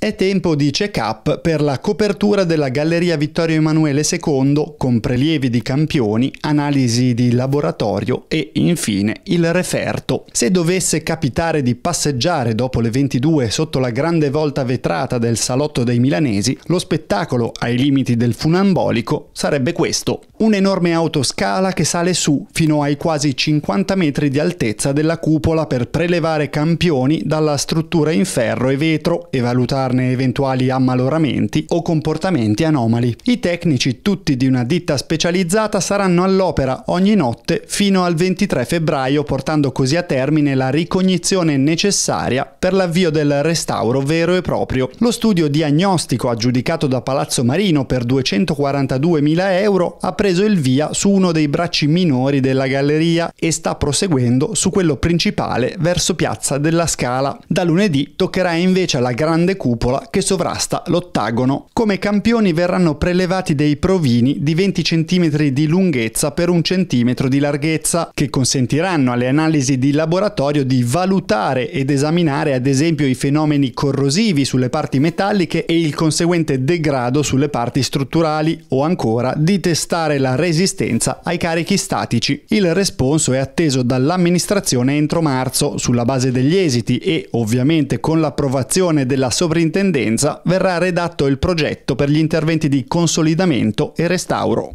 È tempo di check-up per la copertura della Galleria Vittorio Emanuele II con prelievi di campioni, analisi di laboratorio e infine il referto. Se dovesse capitare di passeggiare dopo le 22 sotto la grande volta vetrata del salotto dei milanesi, lo spettacolo ai limiti del funambolico sarebbe questo. Un'enorme autoscala che sale su fino ai quasi 50 metri di altezza della cupola per prelevare campioni dalla struttura in ferro e vetro e valutare evitarne eventuali ammaloramenti o comportamenti anomali. I tecnici, tutti di una ditta specializzata, saranno all'opera ogni notte fino al 23 febbraio, portando così a termine la ricognizione necessaria per l'avvio del restauro vero e proprio. Lo studio diagnostico aggiudicato da Palazzo Marino per 242.000 euro ha preso il via su uno dei bracci minori della galleria e sta proseguendo su quello principale verso Piazza della Scala. Da lunedì toccherà invece alla grande cupola cupola che sovrasta l'ottagono. Come campioni verranno prelevati dei provini di 20 cm di lunghezza per 1 cm di larghezza, che consentiranno alle analisi di laboratorio di valutare ed esaminare ad esempio i fenomeni corrosivi sulle parti metalliche e il conseguente degrado sulle parti strutturali o ancora di testare la resistenza ai carichi statici. Il responso è atteso dall'amministrazione entro marzo sulla base degli esiti e ovviamente con l'approvazione della sovrintendenza sovrintendenza verrà redatto il progetto per gli interventi di consolidamento e restauro.